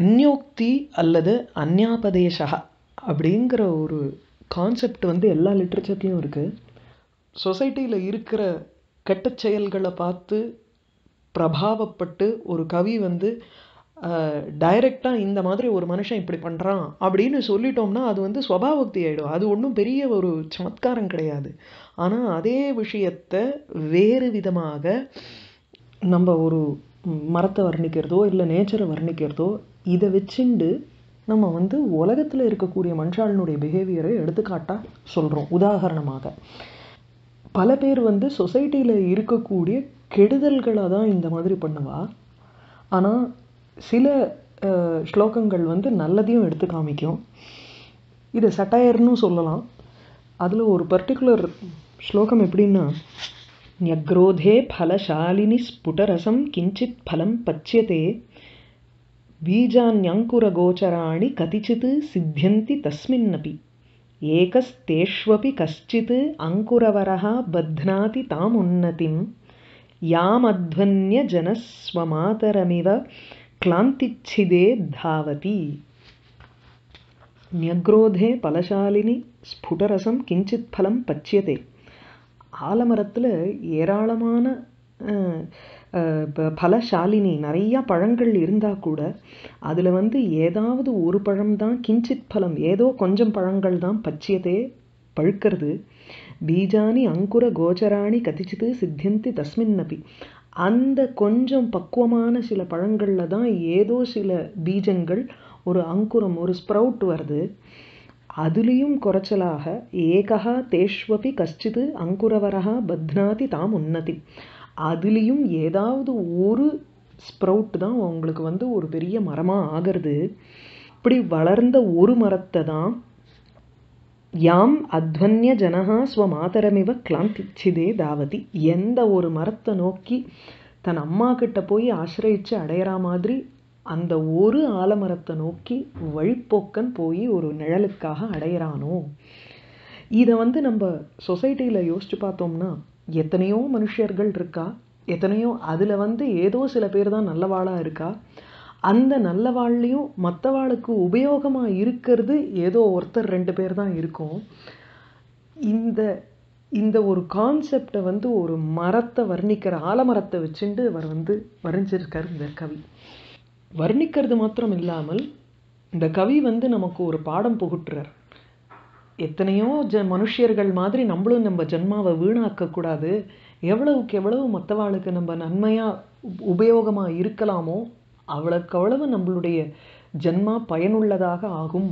அந்யோக்தி அல்லது அந்யாபதேசா அப்படிங்கிற ஒரு கான்செப்ட் வந்து எல்லா லிட்ரேச்சர்லேயும் இருக்குது சொசைட்டியில் இருக்கிற கெட்ட செயல்களை பார்த்து பிரபாவப்பட்டு ஒரு கவி வந்து டைரெக்டாக இந்த மாதிரி ஒரு மனுஷன் இப்படி பண்ணுறான் அப்படின்னு சொல்லிட்டோம்னா அது வந்து ஸ்வபாவக்தி ஆகிடும் அது ஒன்றும் பெரிய ஒரு சமத்காரம் கிடையாது ஆனால் அதே விஷயத்தை வேறு விதமாக நம்ம ஒரு மரத்தை வர்ணிக்கிறதோ இல்லை நேச்சரை வர்ணிக்கிறதோ இதை வச்சுண்டு நம்ம வந்து உலகத்தில் இருக்கக்கூடிய மனுஷாளினுடைய பிஹேவியரை எடுத்துக்காட்டாக சொல்கிறோம் உதாரணமாக பல பேர் வந்து சொசைட்டியில் இருக்கக்கூடிய கெடுதல்களாக தான் இந்த மாதிரி பண்ணுவா ஆனால் சில ஸ்லோகங்கள் வந்து நல்லதையும் எடுத்து காமிக்கும் இதை சட்டாயர்னு சொல்லலாம் அதில் ஒரு பர்டிகுலர் ஸ்லோகம் எப்படின்னா न्यग्रोधे फलशालिनिस्फुटरसं किञ्चित् फलं पच्यते बीजान्यङ्कुरगोचराणि कतिचित् सिद्ध्यन्ति तस्मिन्नपि एकस्तेष्वपि कश्चित् अङ्कुरवरः बध्नाति तामुन्नतिं यामध्वन्यजनस्वमातरमिव क्लान्तिच्छिदे धावति न्यग्रोधे फलशालिनि स्फुटरसं किञ्चित् फलं पच्यते ஆலமரத்தில் ஏராளமான பலசாலினி நிறையா பழங்கள் இருந்தால் கூட அதில் வந்து ஏதாவது ஒரு பழம்தான் கிஞ்சித் பலம் ஏதோ கொஞ்சம் பழங்கள் தான் பச்சியதே பழுக்கிறது பீஜானி அங்குர கோச்சராணி கதிச்சது சித்தியந்தி தஸ்மின்னபி அந்த கொஞ்சம் பக்குவமான சில பழங்களில் தான் ஏதோ சில பீஜங்கள் ஒரு அங்குரம் ஒரு ஸ்ப்ரவுட் வருது அதுலேயும் குறைச்சலாக ஏகா தேஷ்வபி கஷ்டிது அங்குரவராக பத்னாதி தாம் உன்னதி அதுலேயும் ஏதாவது ஒரு ஸ்ப்ரவுட் தான் அவங்களுக்கு வந்து ஒரு பெரிய மரமாக ஆகிறது இப்படி வளர்ந்த ஒரு மரத்தை தான் யாம் அத்வன்ய ஜனஹா ஸ்வமாதரமிவ கிளாந்திச்சிதே தாவதி எந்த ஒரு மரத்தை நோக்கி தன் அம்மா கிட்ட போய் ஆசிரயிச்சு அடையிற மாதிரி அந்த ஒரு ஆலமரத்தை நோக்கி வழிப்போக்கன் போய் ஒரு நிழலுக்காக அடையிறானோ இதை வந்து நம்ம சொசைட்டியில் யோசித்து பார்த்தோம்னா எத்தனையோ மனுஷர்கள் இருக்கா எத்தனையோ அதில் வந்து ஏதோ சில பேர் தான் நல்லவாளாக இருக்கா அந்த மற்ற மற்றவாளுக்கு உபயோகமாக இருக்கிறது ஏதோ ஒருத்தர் ரெண்டு பேர் தான் இருக்கும் இந்த இந்த ஒரு கான்செப்டை வந்து ஒரு மரத்தை வர்ணிக்கிற ஆலமரத்தை வச்சுட்டு அவர் வந்து வரைஞ்சிருக்கார் இந்த கவி வர்ணிக்கிறது மாத்திரம் இல்லாமல் இந்த கவி வந்து நமக்கு ஒரு பாடம் புகுட்டுறார் எத்தனையோ ஜ மனுஷியர்கள் மாதிரி நம்மளும் நம்ம ஜென்மாவை வீணாக்கக்கூடாது எவ்வளவுக்கு எவ்வளவு மற்றவாளுக்கு நம்ம நன்மையாக உபயோகமாக இருக்கலாமோ அவ்வளோக்கு அவ்வளவு நம்மளுடைய ஜென்மா பயனுள்ளதாக ஆகும்